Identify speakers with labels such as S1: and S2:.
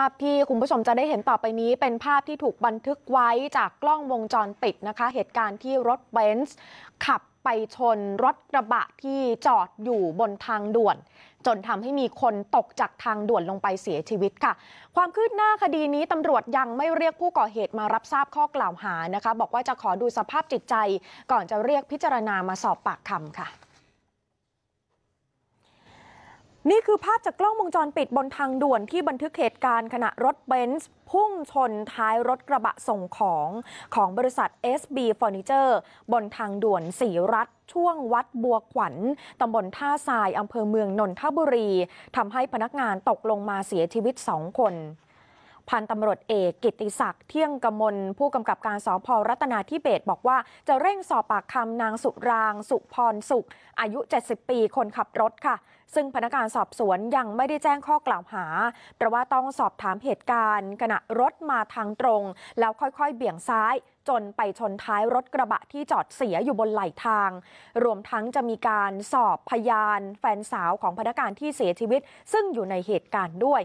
S1: ภาพที่คุณผู้ชมจะได้เห็นต่อไปนี้ เป็นภาพที่ถูกบันทึกไว้จากกล้องวงจรปิดนะคะ เหตุการณ์ที่รถเบนซ์ขับไปชนรถกระบะที่จอดอยู่บนทางด่วน จนทำให้มีคนตกจากทางด่วนลงไปเสียชีวิตค่ะ ความคืบหน้าคดีนี้ตำรวจยังไม่เรียกผู้ก่อเหตุมารับทราบข้อกล่าวหานะคะ บอกว่าจะขอดูสภาพจิตใจก่อนจะเรียกพิจารณามาสอบปากคำค่ะนี่คือภาพจากกล้องวงจรปิดบนทางด่วนที่บันทึกเหตุการณ์ขณะรถเบนซ์ พุ่งชนท้ายรถกระบะส่งของของบริษัท SB Furniture บนทางด่วนสีรัฐช่วงวัดบัวขวัญตำบลท่าทรายอำเภอเมืองนนทบุรีทำให้พนักงานตกลงมาเสียชีวิตสองคนพันตำรวจเอกกิติศักดิ์เที่ยงกมลผู้กำกับการสพรัตนาธิเบศบอกว่า จะเร่งสอบปากคำนางสุราง สุพรสุข อายุ 70 ปีคนขับรถค่ะ ซึ่งพนักงานสอบสวนยังไม่ได้แจ้งข้อกล่าวหาเพราะว่าต้องสอบถามเหตุการณ์ ขณะรถมาทางตรง แล้วค่อยๆ เบี่ยงซ้าย จนไปชนท้ายรถกระบะที่จอดเสียอยู่บนไหลทาง รวมทั้งจะมีการสอบพยาน แฟนสาวของพนักงานที่เสียชีวิต ซึ่งอยู่ในเหตุการณ์ด้วย